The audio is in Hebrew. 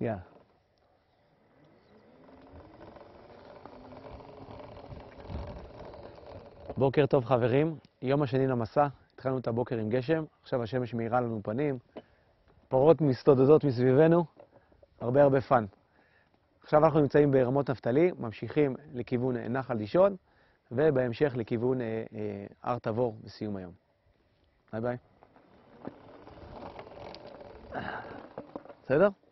Yeah. בוקר טוב חברים, יום השני למסע, התחלנו את הבוקר עם גשם, עכשיו השמש מאירה לנו פנים, פרות מסתודדות מסביבנו, הרבה הרבה פאן. עכשיו אנחנו נמצאים ברמות נפתלי, ממשיכים לכיוון אה, נחל דישון, ובהמשך לכיוון אה, אה, הר תבור בסיום היום. ביי ביי. בסדר?